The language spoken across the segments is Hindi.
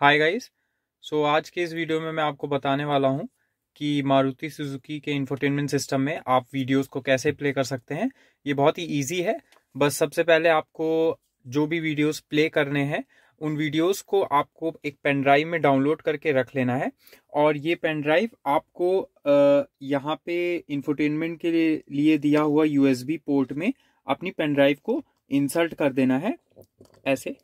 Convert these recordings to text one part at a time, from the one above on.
हाय गाइस सो आज के इस वीडियो में मैं आपको बताने वाला हूँ कि मारुति सुजुकी के इंफोटेनमेंट सिस्टम में आप वीडियोस को कैसे प्ले कर सकते हैं ये बहुत ही इजी है बस सबसे पहले आपको जो भी वीडियोस प्ले करने हैं उन वीडियोस को आपको एक पेन ड्राइव में डाउनलोड करके रख लेना है और ये पेन ड्राइव आपको यहाँ पे इन्फोटेनमेंट के लिए दिया हुआ यू पोर्ट में अपनी पेन ड्राइव को इंसर्ट कर देना है ऐसे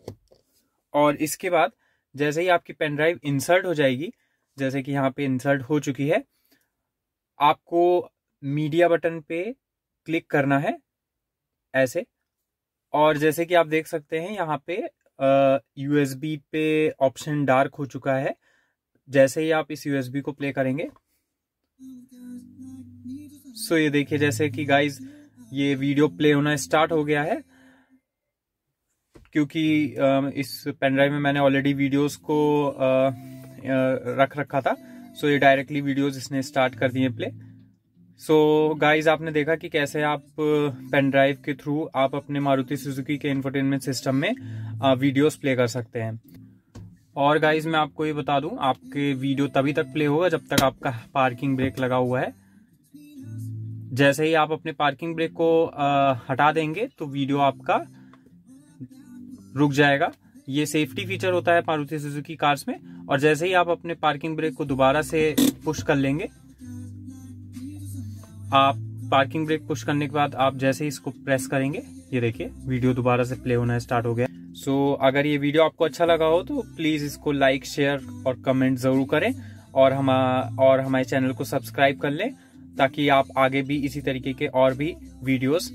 और इसके बाद जैसे ही आपकी पेन ड्राइव इंसर्ट हो जाएगी जैसे कि यहाँ पे इंसर्ट हो चुकी है आपको मीडिया बटन पे क्लिक करना है ऐसे और जैसे कि आप देख सकते हैं यहाँ पे यू पे ऑप्शन डार्क हो चुका है जैसे ही आप इस यू को प्ले करेंगे सो so ये देखिए जैसे कि गाइज ये वीडियो प्ले होना स्टार्ट हो गया है क्योंकि इस पेनड्राइव में मैंने ऑलरेडी वीडियोस को रख रखा था सो ये डायरेक्टली वीडियोस इसने स्टार्ट कर दिए प्ले सो गाइस आपने देखा कि कैसे आप पेनड्राइव के थ्रू आप अपने मारुति सुजुकी के इंफोटेनमेंट सिस्टम में वीडियोस प्ले कर सकते हैं और गाइज मैं आपको ये बता दूं आपके वीडियो तभी तक प्ले होगा जब तक आपका पार्किंग ब्रेक लगा हुआ है जैसे ही आप अपने पार्किंग ब्रेक को आ, हटा देंगे तो वीडियो आपका रुक जाएगा ये सेफ्टी फीचर होता है मारुति सुजुकी कार्स में और जैसे ही आप अपने पार्किंग ब्रेक को दोबारा से पुश कर लेंगे आप पार्किंग ब्रेक पुश करने के बाद आप जैसे ही इसको प्रेस करेंगे ये देखिए वीडियो दोबारा से प्ले होना स्टार्ट हो गया सो so, अगर ये वीडियो आपको अच्छा लगा हो तो प्लीज़ इसको लाइक शेयर और कमेंट ज़रूर करें और हम और हमारे चैनल को सब्सक्राइब कर लें ताकि आप आगे भी इसी तरीके के और भी वीडियोस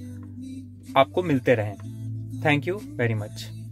आपको मिलते रहें थैंक यू वेरी मच